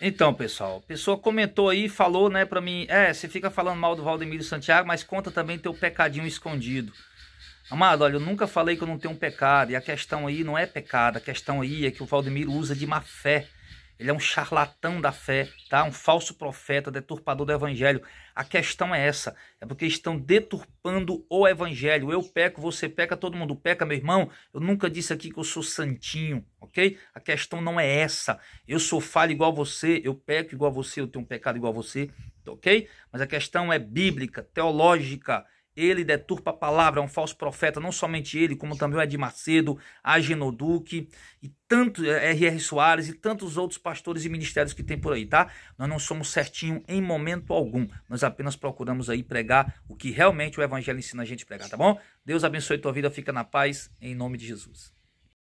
Então, pessoal, a pessoa comentou aí, falou, né, pra mim, é, você fica falando mal do Valdemiro Santiago, mas conta também teu pecadinho escondido. Amado, olha, eu nunca falei que eu não tenho um pecado, e a questão aí não é pecado, a questão aí é que o Valdemiro usa de má fé. Ele é um charlatão da fé, tá? Um falso profeta, deturpador do evangelho. A questão é essa, é porque estão deturpando o evangelho. Eu peco, você peca, todo mundo peca, meu irmão. Eu nunca disse aqui que eu sou santinho, ok? A questão não é essa. Eu sou falho igual você, eu peco igual você, eu tenho um pecado igual você, tá ok? Mas a questão é bíblica, teológica. Ele deturpa a palavra, é um falso profeta, não somente ele, como também o Ed Macedo, Agenor Duque e tanto R.R. É, Soares e tantos outros pastores e ministérios que tem por aí, tá? Nós não somos certinho em momento algum. Nós apenas procuramos aí pregar o que realmente o evangelho ensina a gente a pregar, tá bom? Deus abençoe tua vida, fica na paz em nome de Jesus.